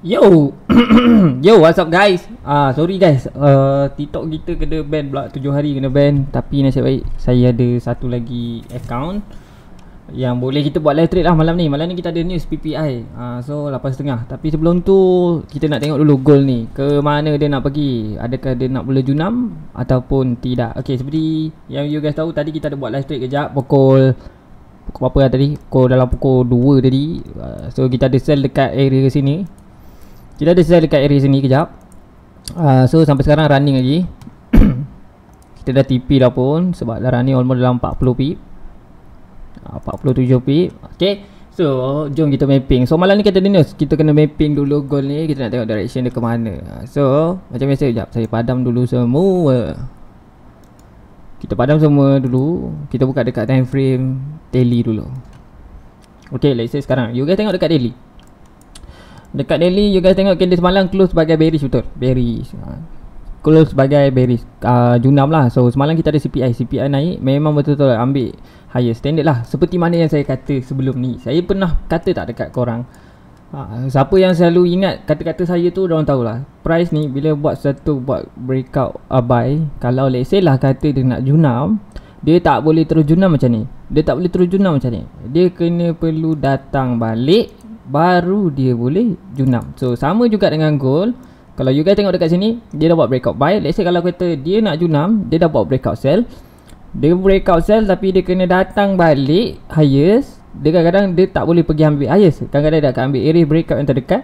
Yo Yo what's up guys Ah, Sorry guys uh, TikTok kita kena ban pula 7 hari kena ban Tapi nasib baik Saya ada satu lagi account Yang boleh kita buat live trade lah malam ni Malam ni kita ada news PPI Ah, So 8.30 Tapi sebelum tu Kita nak tengok dulu goal ni Ke mana dia nak pergi Adakah dia nak mula junam Ataupun tidak Okay seperti Yang you guys tahu Tadi kita ada buat live trade kejap Pukul Pukul apa lah tadi Pukul dalam pukul 2 tadi uh, So kita ada sell dekat area sini kita ada selesai dekat area sini kejap uh, So sampai sekarang running lagi Kita dah TP dah pun Sebab dah running almost dalam 40 pip ah, uh, 47 pip Okay So jom kita mapping So malam ni kata Dennis Kita kena mapping dulu goal ni Kita nak tengok direction dia ke mana So macam biasa kejap Saya padam dulu semua Kita padam semua dulu Kita buka dekat time frame Daily dulu Okay let's say sekarang You guys tengok dekat daily Dekat daily you guys tengok Kedis semalam close sebagai bearish betul Bearish ha. Close sebagai bearish ah, uh, Junam lah So semalam kita ada CPI CPI naik Memang betul-betul ambil Higher standard lah Seperti mana yang saya kata sebelum ni Saya pernah kata tak dekat korang ha. Siapa yang selalu ingat Kata-kata saya tu Diorang tahulah Price ni bila buat satu Buat breakout uh, Buy Kalau let's say lah Kata dia nak junam Dia tak boleh terus junam macam ni Dia tak boleh terus junam macam ni Dia kena perlu datang balik baru dia boleh junam. So sama juga dengan gold. Kalau you guys tengok dekat sini, dia dah buat breakout buy. Let's say kalau kata dia nak junam, dia dah buat breakout sell. Dia breakout sell tapi dia kena datang balik highest. Dia kadang-kadang dia tak boleh pergi ambil highest. Kadang-kadang dia akan ambil area breakout yang terdekat.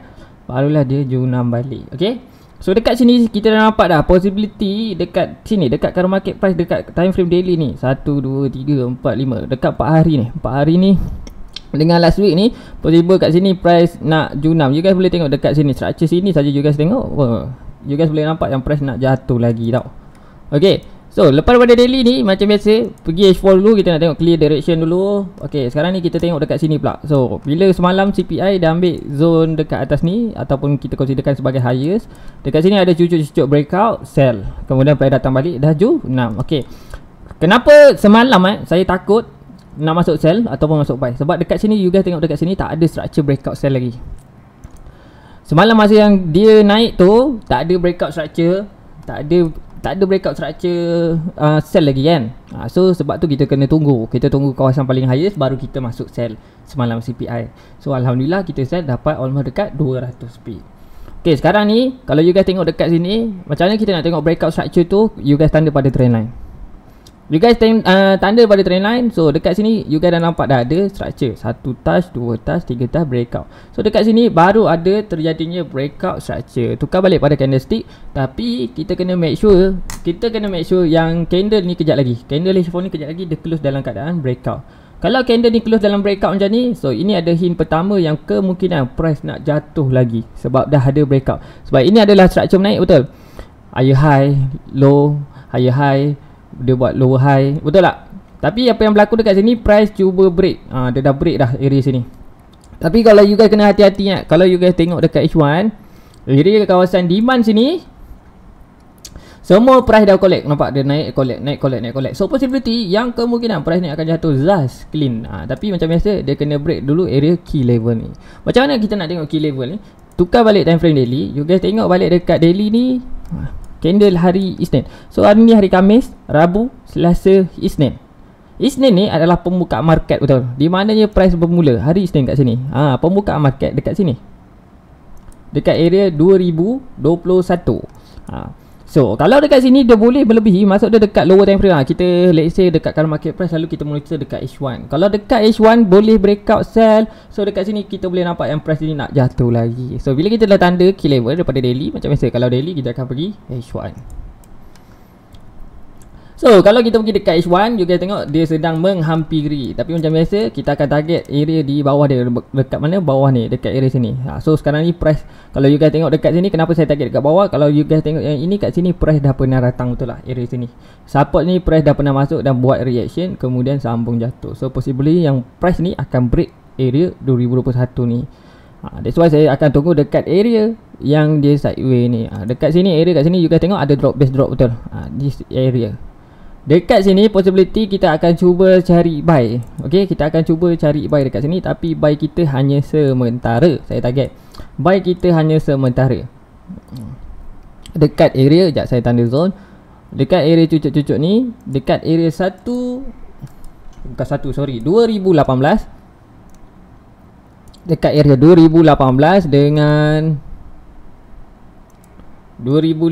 Barulah dia junam balik. Okay. So dekat sini kita dah nampak dah possibility dekat sini dekat current market price dekat time frame daily ni 1 2 3 4 5 dekat 4 hari ni 4 hari ni dengan last week ni possible kat sini price nak junam you guys boleh tengok dekat sini structure sini saja you guys tengok oh, you guys boleh nampak yang price nak jatuh lagi tau Okay so lepas pada daily ni macam biasa pergi H4 dulu kita nak tengok clear direction dulu Okay sekarang ni kita tengok dekat sini pula so bila semalam CPI dah ambil zone dekat atas ni ataupun kita considerkan sebagai highest dekat sini ada cucuk-cucuk breakout sell kemudian price datang balik dah junam. 6 okay Kenapa semalam eh saya takut nak masuk sell ataupun masuk buy sebab dekat sini you guys tengok dekat sini tak ada structure breakout sell lagi semalam masa yang dia naik tu tak ada breakout structure tak ada tak ada breakout structure uh, sell lagi kan uh, so sebab tu kita kena tunggu kita tunggu kawasan paling highest baru kita masuk sell semalam CPI so Alhamdulillah kita sell dapat almost dekat 200 speed Okay sekarang ni kalau you guys tengok dekat sini macam mana kita nak tengok breakout structure tu you guys tanda pada trend line. You guys ten, uh, tanda pada trend line So dekat sini you guys dah nampak dah ada structure Satu touch, dua touch, tiga touch, breakout So dekat sini baru ada terjadinya breakout structure Tukar balik pada candlestick Tapi kita kena make sure Kita kena make sure yang candle ni kejap lagi Candle H4 ni kejap lagi dia close dalam keadaan breakout Kalau candle ni close dalam breakout macam ni So ini ada hint pertama yang kemungkinan price nak jatuh lagi Sebab dah ada breakout Sebab ini adalah structure menaik betul Higher high, low, higher high dia buat lower high betul tak tapi apa yang berlaku dekat sini price cuba break ha, dia dah break dah area sini tapi kalau you guys kena hati-hati ya. kalau you guys tengok dekat H1 area kawasan demand sini semua price dah collect nampak dia naik collect naik collect naik collect so possibility yang kemungkinan price ni akan jatuh zas clean ha, tapi macam biasa dia kena break dulu area key level ni macam mana kita nak tengok key level ni tukar balik time frame daily you guys tengok balik dekat daily ni candle hari Isnin. So hari ni hari Kamis, Rabu, Selasa, Isnin. Isnin ni adalah pembuka market betul. Di mananya price bermula hari Isnin kat sini. Ha, pembuka market dekat sini. Dekat area 2021. Ha. So kalau dekat sini dia boleh melebihi Maksud dia dekat lower time frame lah Kita let's say dekat current market price Lalu kita monitor dekat H1 Kalau dekat H1 boleh breakout sell So dekat sini kita boleh nampak yang price ini nak jatuh lagi So bila kita dah tanda key level daripada daily Macam biasa kalau daily kita akan pergi H1 So kalau kita pergi dekat H1 juga tengok dia sedang menghampiri Tapi macam biasa kita akan target area di bawah dia Dekat mana? Bawah ni dekat area sini ha, So sekarang ni price Kalau you guys tengok dekat sini kenapa saya target dekat bawah Kalau you guys tengok yang ini kat sini price dah pernah datang betul lah area sini Support ni price dah pernah masuk dan buat reaction Kemudian sambung jatuh So possibly yang price ni akan break area 2021 ni ha, That's why saya akan tunggu dekat area yang dia sideway ni ha, Dekat sini area kat sini you guys tengok ada drop base drop betul ha, This area Dekat sini possibility kita akan cuba cari buy Okay kita akan cuba cari buy dekat sini Tapi buy kita hanya sementara Saya target Buy kita hanya sementara Dekat area Sekejap saya tanda zone Dekat area cucuk-cucuk ni Dekat area 1 Bukan 1 sorry 2018 Dekat area 2018 Dengan 2015 Haa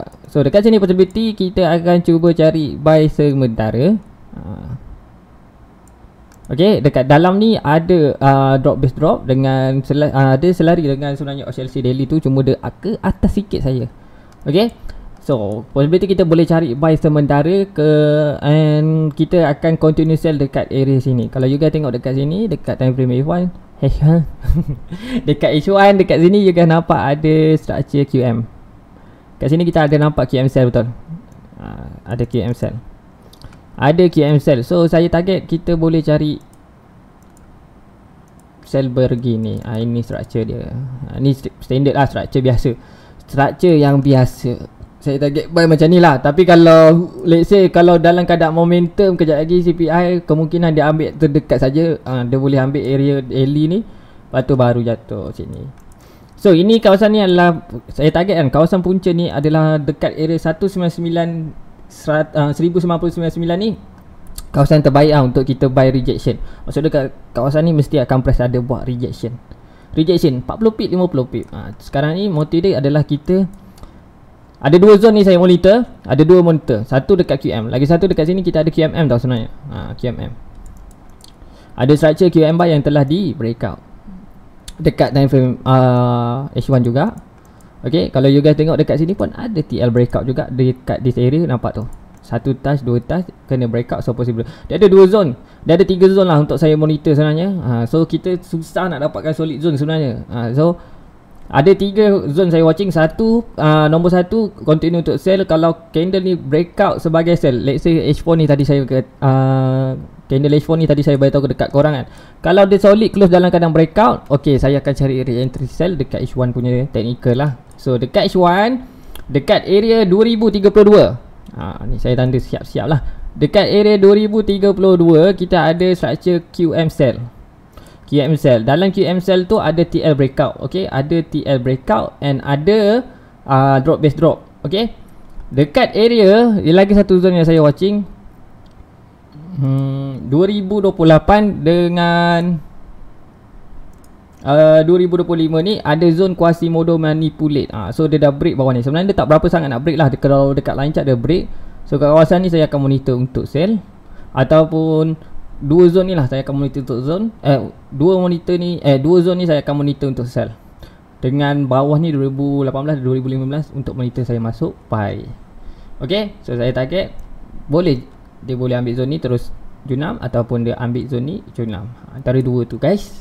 uh, So dekat sini possibility kita akan cuba cari buy sementara ha. Okay dekat dalam ni ada uh, drop base drop dengan sel uh, Dia selari dengan sebenarnya OCLC daily tu cuma dia ke atas sikit saja. Okay So possibility kita boleh cari buy sementara ke And kita akan continue sell dekat area sini Kalau you guys tengok dekat sini dekat time frame A1 Hey, huh? dekat H1 dekat sini you guys nampak ada structure QM Kat sini kita ada nampak KM cell betul. Ha, ada KM cell. Ada KM cell. So saya target kita boleh cari cell begini. Ha, ini structure dia. Ha, ini standard lah structure biasa. Structure yang biasa. Saya target buy macam ni lah Tapi kalau Let's say Kalau dalam keadaan momentum Kejap lagi CPI Kemungkinan dia ambil terdekat saja uh, Dia boleh ambil area Ellie ni Lepas tu baru jatuh sini So ini kawasan ni adalah saya target kan kawasan punca ni adalah dekat area 199 uh, 1099 ni kawasan terbaik lah untuk kita buy rejection maksudnya dekat kawasan ni mesti akan press ada buat rejection rejection 40 pip 50 pip ha, sekarang ni motif dia adalah kita ada dua zone ni saya monitor ada dua monitor satu dekat QM lagi satu dekat sini kita ada QMM tau sebenarnya ha, ah, QMM ada structure QM bar yang telah di breakout dekat time frame uh, H1 juga Okay, kalau you guys tengok dekat sini pun ada TL breakout juga dekat this area nampak tu satu touch, dua touch, kena breakout so possible dia ada dua zone dia ada tiga zone lah untuk saya monitor sebenarnya ha, so kita susah nak dapatkan solid zone sebenarnya ha, so ada tiga zone saya watching satu, uh, nombor satu continue untuk sell kalau candle ni breakout sebagai sell let's say H4 ni tadi saya uh, candle telephone ni tadi saya beritahu dekat korang kan kalau dia solid close dalam kadang breakout okey saya akan cari re-entry sell dekat H1 punya technical lah so dekat H1 dekat area 2032 ha, ni saya tanda siap-siap lah dekat area 2032 kita ada structure QM sell QM sell dalam QM sell tu ada TL breakout okey ada TL breakout and ada uh, ah, drop base drop okey Dekat area, lagi satu zone yang saya watching 2028 hmm, dengan uh, 2025 ni ada zone kuasi modo manipulate ah so dia dah break bawah ni sebenarnya dia tak berapa sangat nak break lah dia, kalau dekat line chart dia break so kat kawasan ni saya akan monitor untuk sell ataupun dua zone ni lah saya akan monitor untuk zone eh dua monitor ni eh dua zone ni saya akan monitor untuk sell dengan bawah ni 2018 dan 2015 untuk monitor saya masuk pai Okay, so saya target boleh dia boleh ambil zone ni terus junam ataupun dia ambil zone ni junam antara dua tu guys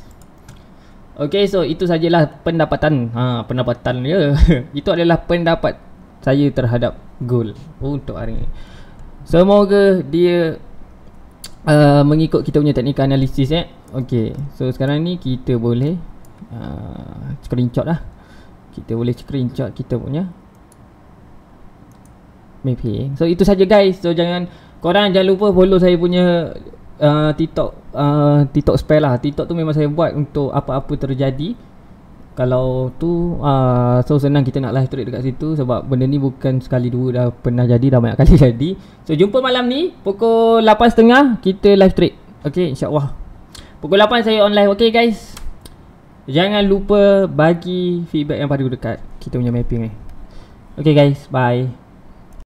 Okay so itu sajalah pendapatan ha pendapatan dia itu adalah pendapat saya terhadap goal untuk hari ni semoga dia uh, mengikut kita punya teknik analisis eh Okay so sekarang ni kita boleh uh, screenshot lah kita boleh screenshot kita punya Maybe. So itu saja guys. So jangan Korang jangan lupa follow saya punya uh, TikTok uh, TikTok spell lah TikTok tu memang saya buat untuk apa-apa terjadi Kalau tu uh, So senang kita nak live trade dekat situ Sebab benda ni bukan sekali dua dah pernah jadi Dah banyak kali jadi So jumpa malam ni Pukul 8.30 Kita live trade Okay insyaAllah Pukul 8 saya online Okay guys Jangan lupa bagi feedback yang baru dekat kita punya mapping ni. Okay guys, bye.